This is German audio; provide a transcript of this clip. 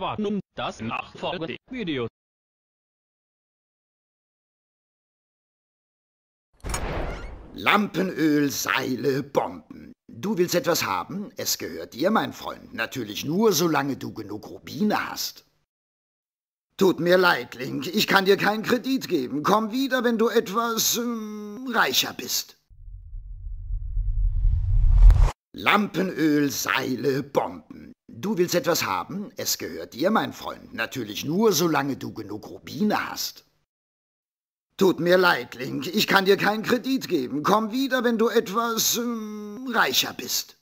warten um das nachfolgende Video. Lampenöl, Seile, Bomben. Du willst etwas haben? Es gehört dir, mein Freund. Natürlich nur, solange du genug Rubine hast. Tut mir leid, Link. Ich kann dir keinen Kredit geben. Komm wieder, wenn du etwas ähm, reicher bist. Lampenöl, Seile, Bomben. Du willst etwas haben? Es gehört dir, mein Freund. Natürlich nur, solange du genug Rubine hast. Tut mir leid, Link. Ich kann dir keinen Kredit geben. Komm wieder, wenn du etwas ähm, reicher bist.